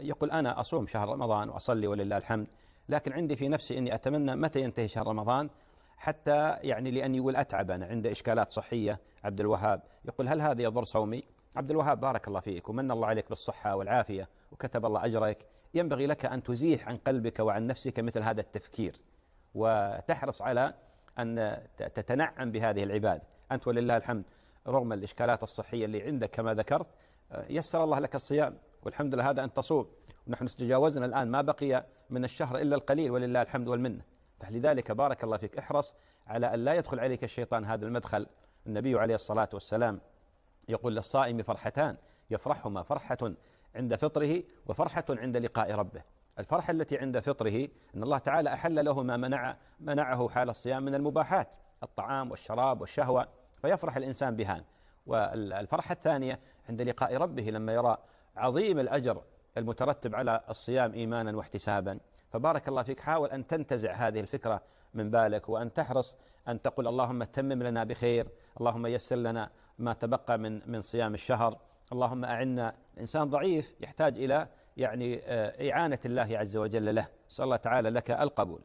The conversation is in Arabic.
يقول أنا أصوم شهر رمضان وأصلي ولله الحمد لكن عندي في نفسي أني أتمنى متى ينتهي شهر رمضان حتى يعني لأني يقول أتعب أنا عنده إشكالات صحية عبد الوهاب يقول هل هذا يضر صومي عبد الوهاب بارك الله فيك ومن الله عليك بالصحة والعافية وكتب الله أجرك ينبغي لك أن تزيح عن قلبك وعن نفسك مثل هذا التفكير وتحرص على أن تتنعم بهذه العبادة أنت ولله الحمد رغم الإشكالات الصحية اللي عندك كما ذكرت آه، يسر الله لك الصيام والحمد لله هذا أن تصوم ونحن تجاوزنا الآن ما بقي من الشهر إلا القليل ولله الحمد والمنة فلذلك بارك الله فيك احرص على أن لا يدخل عليك الشيطان هذا المدخل النبي عليه الصلاة والسلام يقول للصائم فرحتان يفرحهما فرحة عند فطره وفرحة عند لقاء ربه الفرحة التي عند فطره أن الله تعالى أحل له ما منع منعه حال الصيام من المباحات الطعام والشراب والشهوة فيفرح الإنسان بها والفرحة الثانية عند لقاء ربه لما يرى عظيم الأجر المترتب على الصيام إيمانا واحتسابا فبارك الله فيك حاول أن تنتزع هذه الفكرة من بالك وأن تحرص أن تقول اللهم تمم لنا بخير اللهم يسر لنا ما تبقى من من صيام الشهر اللهم أعنا الإنسان ضعيف يحتاج إلى يعني آه، إعانة الله عز وجل له صلى الله تعالى لك القبول